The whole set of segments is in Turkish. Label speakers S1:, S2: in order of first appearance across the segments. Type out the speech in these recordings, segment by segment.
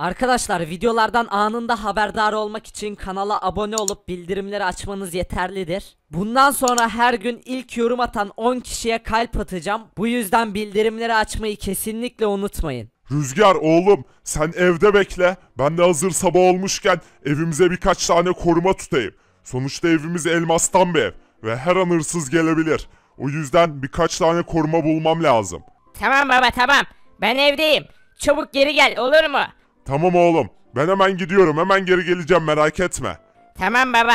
S1: Arkadaşlar videolardan anında haberdar olmak için kanala abone olup bildirimleri açmanız yeterlidir. Bundan sonra her gün ilk yorum atan 10 kişiye kalp atacağım. Bu yüzden bildirimleri açmayı kesinlikle unutmayın.
S2: Rüzgar oğlum sen evde bekle. Ben de hazır sabah olmuşken evimize birkaç tane koruma tutayım. Sonuçta evimiz elmastan bir ev ve her an hırsız gelebilir. O yüzden birkaç tane koruma bulmam lazım.
S3: Tamam baba tamam. Ben evdeyim. Çabuk geri gel olur mu?
S2: Tamam oğlum. Ben hemen gidiyorum. Hemen geri geleceğim merak etme. Tamam baba.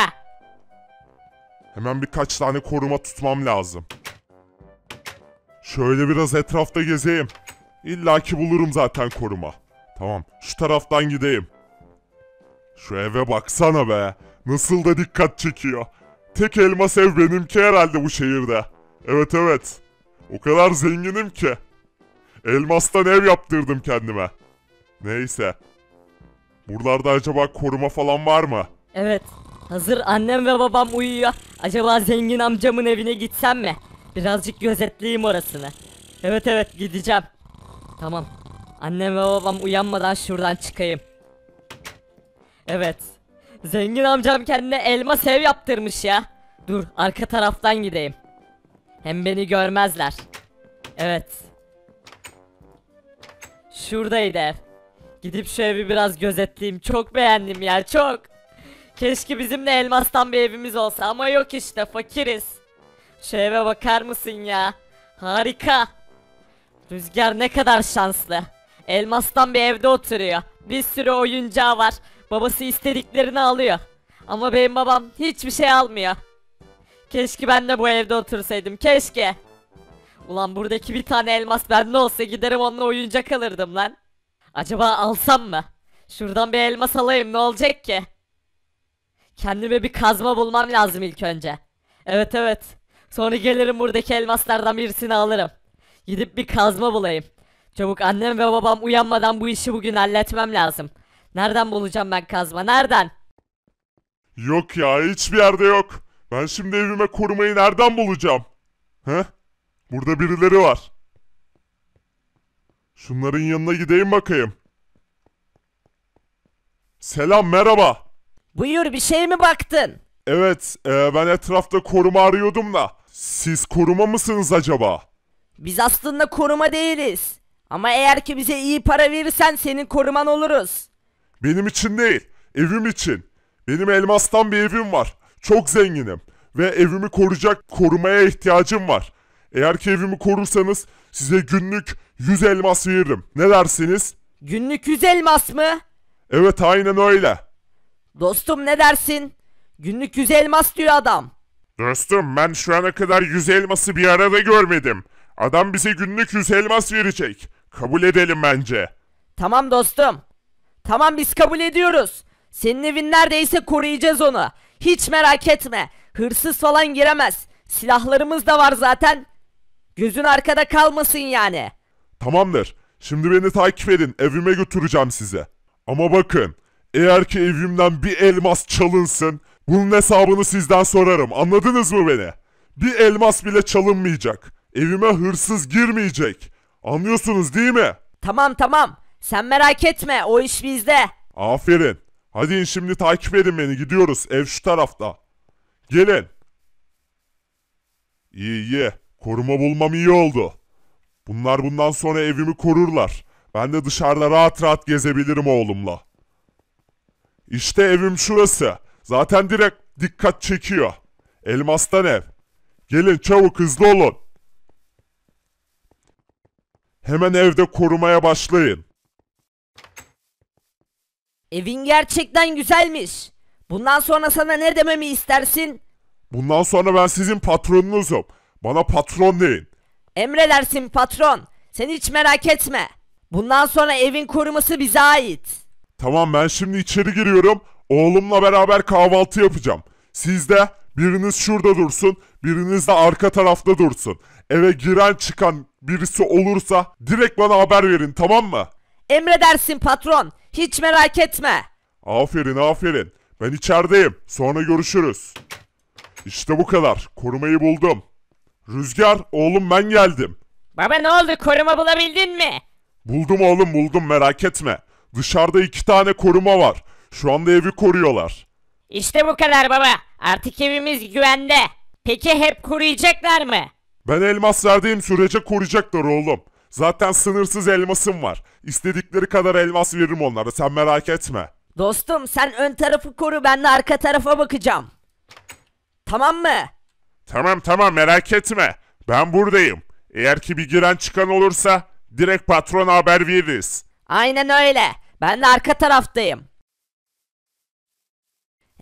S2: Hemen birkaç tane koruma tutmam lazım. Şöyle biraz etrafta gezeyim. İlla ki bulurum zaten koruma. Tamam şu taraftan gideyim. Şu eve baksana be. Nasıl da dikkat çekiyor. Tek elmas ev benimki herhalde bu şehirde. Evet evet. O kadar zenginim ki. Elmastan ev yaptırdım kendime. Neyse. Buralarda acaba koruma falan var mı?
S3: Evet. Hazır annem ve babam uyuyor. Acaba zengin amcamın evine gitsem mi? Birazcık gözetleyeyim orasını. Evet evet gideceğim. Tamam. Annem ve babam uyanmadan şuradan çıkayım. Evet. Zengin amcam kendine elma sev yaptırmış ya. Dur arka taraftan gideyim. Hem beni görmezler. Evet. Şuradaydı ev. Gidip şu evi biraz gözetleyeyim. Çok beğendim ya çok. Keşke bizim de elmastan bir evimiz olsa ama yok işte fakiriz. Şu eve bakar mısın ya? Harika. Rüzgar ne kadar şanslı. Elmastan bir evde oturuyor. Bir sürü oyuncağı var. Babası istediklerini alıyor. Ama benim babam hiçbir şey almıyor. Keşke ben de bu evde otursaydım. Keşke. Ulan buradaki bir tane elmas bende olsa giderim onunla oyuncak alırdım lan. Acaba alsam mı? Şuradan bir elmas alayım ne olacak ki? Kendime bir kazma bulmam lazım ilk önce. Evet evet. Sonra gelirim buradaki elmaslardan birisini alırım. Gidip bir kazma bulayım. Çabuk annem ve babam uyanmadan bu işi bugün halletmem lazım. Nereden bulacağım ben kazma? Nereden?
S2: Yok ya hiçbir yerde yok. Ben şimdi evime korumayı nereden bulacağım? He? Burada birileri var. Şunların yanına gideyim bakayım. Selam merhaba. Buyur bir şey mi baktın? Evet e, ben etrafta koruma arıyordum da. Siz koruma mısınız acaba? Biz
S1: aslında koruma değiliz. Ama eğer ki bize iyi para verirsen senin koruman oluruz.
S2: Benim için değil, evim için. Benim elmastan bir evim var. Çok zenginim ve evimi koruyacak korumaya ihtiyacım var. Eğer ki evimi korursanız size günlük 100 elmas veririm. Ne dersiniz? Günlük 100 elmas mı? Evet aynen öyle. Dostum ne dersin? Günlük 100 elmas diyor adam. Dostum ben şu ana kadar 100 elması bir arada görmedim. Adam bize günlük 100 elmas verecek. Kabul edelim bence. Tamam dostum.
S1: Tamam biz kabul ediyoruz. Senin evin neredeyse koruyacağız onu. Hiç merak etme. Hırsız falan giremez. Silahlarımız da var zaten. Gözün arkada kalmasın yani.
S2: Tamamdır. Şimdi beni takip edin. Evime götüreceğim size. Ama bakın. Eğer ki evimden bir elmas çalınsın. Bunun hesabını sizden sorarım. Anladınız mı beni? Bir elmas bile çalınmayacak. Evime hırsız girmeyecek. Anlıyorsunuz değil mi?
S1: Tamam tamam. Sen merak etme. O iş bizde.
S2: Aferin. Hadi şimdi takip edin beni. Gidiyoruz. Ev şu tarafta. Gelin. İyi iyi. Koruma bulmam iyi oldu. Bunlar bundan sonra evimi korurlar. Ben de dışarıda rahat rahat gezebilirim oğlumla. İşte evim şurası. Zaten direkt dikkat çekiyor. Elmastan ev. Gelin çabuk hızlı olun. Hemen evde korumaya başlayın.
S1: Evin gerçekten güzelmiş. Bundan sonra sana ne dememi istersin?
S2: Bundan sonra ben sizin patronunuzum. Bana patron deyin.
S1: Emredersin patron. Sen hiç merak etme. Bundan sonra evin koruması bize ait.
S2: Tamam ben şimdi içeri giriyorum. Oğlumla beraber kahvaltı yapacağım. Siz de biriniz şurada dursun, biriniz de arka tarafta dursun. Eve giren çıkan birisi olursa direkt bana haber verin tamam mı?
S1: Emredersin patron. Hiç merak etme.
S2: Aferin aferin. Ben içerideyim. Sonra görüşürüz. İşte bu kadar. Korumayı buldum. Rüzgar oğlum ben geldim.
S3: Baba ne oldu koruma bulabildin mi?
S2: Buldum oğlum buldum merak etme. Dışarıda iki tane koruma var. Şu anda evi koruyorlar.
S3: İşte bu kadar baba. Artık evimiz güvende. Peki hep koruyacaklar mı?
S2: Ben elmas verdiğim sürece koruyacaklar oğlum. Zaten sınırsız elmasım var. İstedikleri kadar elmas veririm onlara sen merak etme.
S1: Dostum sen ön tarafı koru ben de arka tarafa bakacağım. Tamam mı?
S2: Tamam tamam merak etme. Ben buradayım. Eğer ki bir giren çıkan olursa direkt patrona haber veririz.
S1: Aynen öyle. Ben de arka taraftayım.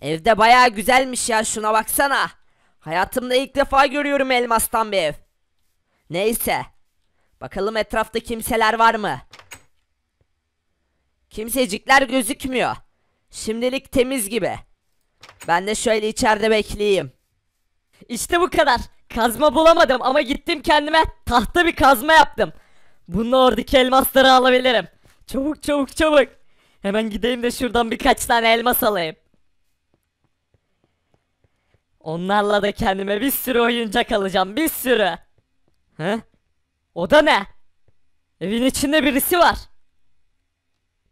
S1: Evde baya güzelmiş ya şuna baksana. Hayatımda ilk defa görüyorum elmastan bir ev. Neyse. Bakalım etrafta kimseler var mı? Kimsecikler gözükmüyor. Şimdilik temiz gibi. Ben de şöyle içeride bekleyeyim. İşte bu kadar. Kazma bulamadım ama gittim kendime tahta bir
S3: kazma yaptım. Bununla oradaki elmasları alabilirim. Çabuk çabuk çabuk. Hemen gideyim de şuradan birkaç tane elmas alayım. Onlarla da kendime bir sürü oyuncak alacağım. Bir sürü. He? O da ne? Evin içinde birisi var.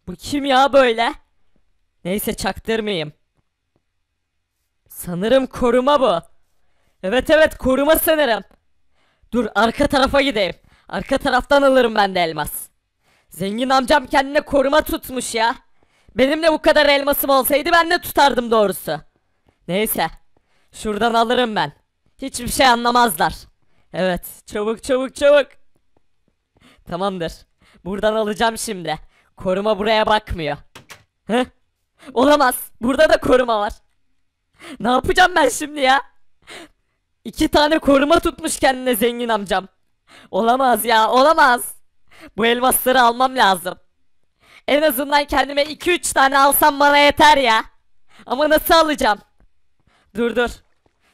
S3: Bu kim ya böyle? Neyse çaktırmayayım. Sanırım koruma bu. Evet evet koruma sanırım. Dur arka tarafa gideyim. Arka taraftan alırım ben de elmas. Zengin amcam kendine koruma tutmuş ya. Benim de bu kadar elmasım olsaydı ben de tutardım doğrusu. Neyse. Şuradan alırım ben. Hiçbir şey anlamazlar. Evet. Çabuk çabuk çabuk. Tamamdır. Buradan alacağım şimdi. Koruma buraya bakmıyor. Heh. Olamaz. Burada da koruma var. Ne yapacağım ben şimdi ya? İki tane koruma tutmuş kendine zengin amcam. Olamaz ya olamaz. Bu elmasları almam lazım. En azından kendime 2-3 tane alsam bana yeter ya. Ama nasıl alacağım? Dur dur.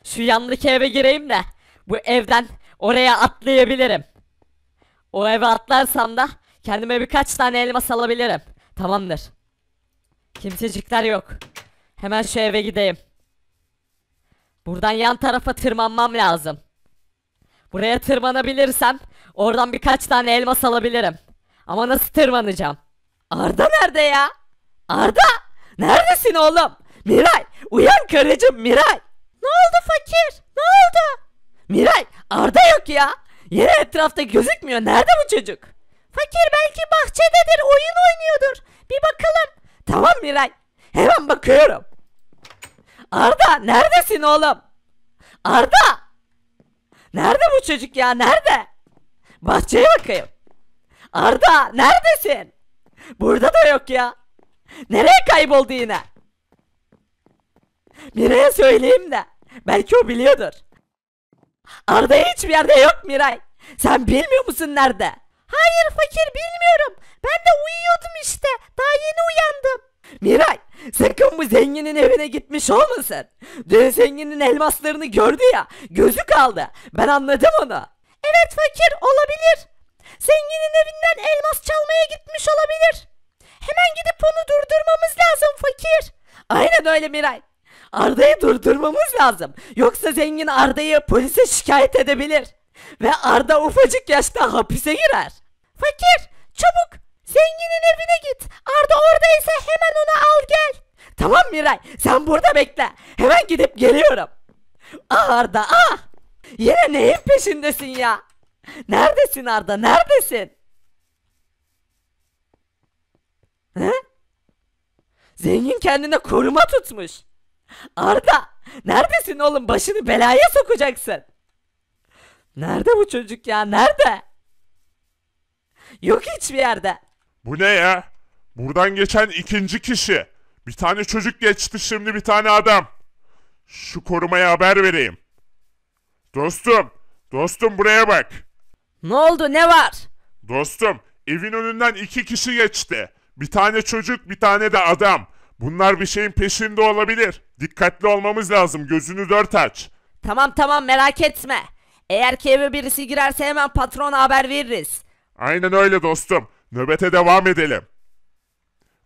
S3: Şu yandaki eve gireyim de bu evden oraya atlayabilirim. O eve atlarsam da kendime birkaç tane elmas alabilirim. Tamamdır. Kimsecikler yok. Hemen şu eve gideyim. Buradan yan tarafa tırmanmam lazım. Buraya tırmanabilirsem oradan birkaç tane elmas alabilirim. Ama nasıl tırmanacağım? Arda nerede ya?
S1: Arda! Neredesin oğlum? Miray! Uyan karıcığım Miray! Ne oldu fakir? Ne oldu? Miray Arda yok ya. Yere etrafta gözükmüyor. Nerede bu çocuk? Fakir belki bahçededir oyun oynuyordur. Bir bakalım. Tamam Miray. Hemen bakıyorum. Arda neredesin oğlum? Arda! Nerede bu çocuk ya nerede? Bahçeye bakayım. Arda neredesin? Burada da yok ya. Nereye kayboldu yine? Miray'a söyleyeyim de. Belki o biliyordur. Arda hiçbir yerde yok Miray. Sen bilmiyor musun nerede? Hayır fakir bilmiyorum. Ben de uyuyordum işte. Daha yeni uyandım. Miray sakın bu zenginin evine gitmiş olmasın. Dün zenginin elmaslarını gördü ya gözü kaldı. Ben anladım onu. Evet fakir olabilir. Zenginin evinden elmas çalmaya gitmiş olabilir. Hemen gidip onu durdurmamız lazım fakir. Aynen öyle Miray. Arda'yı durdurmamız lazım. Yoksa zengin Arda'yı polise şikayet edebilir. Ve Arda ufacık yaşta hapise girer. Fakir çabuk Miray sen burada bekle. Hemen gidip geliyorum. Ah Arda ah. Yine neyin peşindesin ya? Neredesin Arda neredesin? He? Zengin kendine koruma tutmuş. Arda neredesin oğlum başını belaya sokacaksın. Nerede bu çocuk ya nerede? Yok hiçbir yerde.
S2: Bu ne ya? Buradan geçen ikinci kişi. Bir tane çocuk geçti şimdi bir tane adam. Şu korumaya haber vereyim. Dostum, dostum buraya bak. Ne oldu ne var? Dostum evin önünden iki kişi geçti. Bir tane çocuk bir tane de adam. Bunlar bir şeyin peşinde olabilir. Dikkatli olmamız lazım gözünü dört aç.
S1: Tamam tamam merak etme. Eğer ki eve birisi girerse hemen patrona haber
S2: veririz. Aynen öyle dostum. Nöbete devam edelim.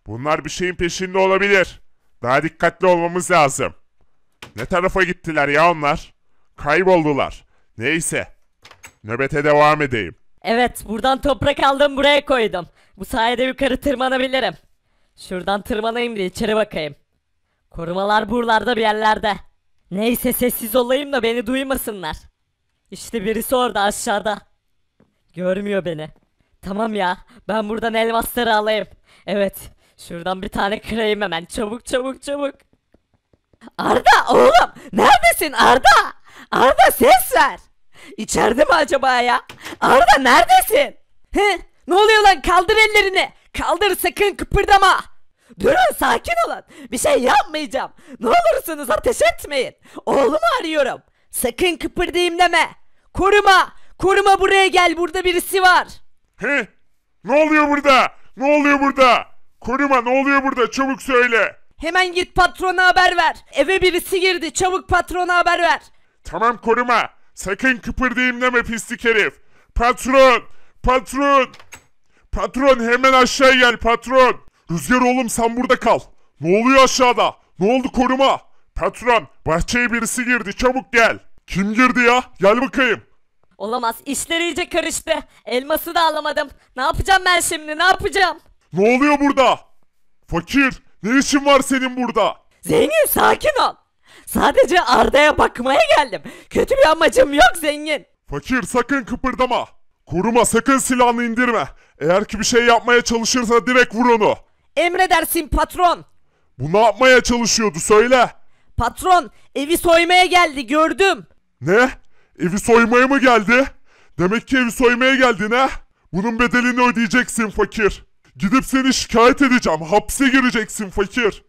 S2: Bunlar bir şeyin peşinde olabilir. Daha dikkatli olmamız lazım. Ne tarafa gittiler ya onlar? Kayboldular. Neyse. Nöbete devam edeyim.
S3: Evet buradan toprak aldım buraya koydum. Bu sayede yukarı tırmanabilirim. Şuradan tırmanayım diye içeri bakayım. Korumalar buralarda bir yerlerde. Neyse sessiz olayım da beni duymasınlar. İşte birisi orada aşağıda. Görmüyor beni. Tamam ya ben buradan elmasları alayım. Evet Şuradan bir tane kırayım hemen. Çabuk çabuk çabuk. Arda oğlum neredesin
S1: Arda? Arda ses ver. İçeride mi acaba ya? Arda neredesin? He? Ne oluyor lan kaldır ellerini. Kaldır sakın kıpırdama. Durun sakin olun. Bir şey yapmayacağım. Ne olursunuz ateş etmeyin. Oğlumu arıyorum. Sakın kıpırdayım deme. Koruma. Koruma buraya gel burada birisi
S2: var. He? Ne oluyor burada? Ne oluyor burada? Koruma ne oluyor burada çabuk söyle.
S1: Hemen git patrona haber ver. Eve birisi girdi çabuk patrona haber
S2: ver. Tamam koruma. Sakın kıpırdayım deme pislik herif. Patron! Patron! Patron hemen aşağı gel patron. Rüzgar oğlum sen burada kal. Ne oluyor aşağıda? Ne oldu koruma? Patron bahçeye birisi girdi çabuk gel. Kim girdi ya? Gel bakayım.
S3: Olamaz işler iyice karıştı. Elması da alamadım. Ne yapacağım ben şimdi ne yapacağım?
S2: Ne oluyor burada? Fakir ne işin var senin burada? Zengin sakin ol. Sadece Arda'ya bakmaya geldim. Kötü bir amacım yok zengin. Fakir sakın kıpırdama. Koruma sakın silahını indirme. Eğer ki bir şey yapmaya çalışırsa direkt vur onu. Emredersin patron. Bunu yapmaya çalışıyordu söyle. Patron evi soymaya geldi gördüm. Ne? Evi soymaya mı geldi? Demek ki evi soymaya geldin ha? Bunun bedelini ödeyeceksin fakir. Gidip seni şikayet edeceğim. Hapse gireceksin fakir.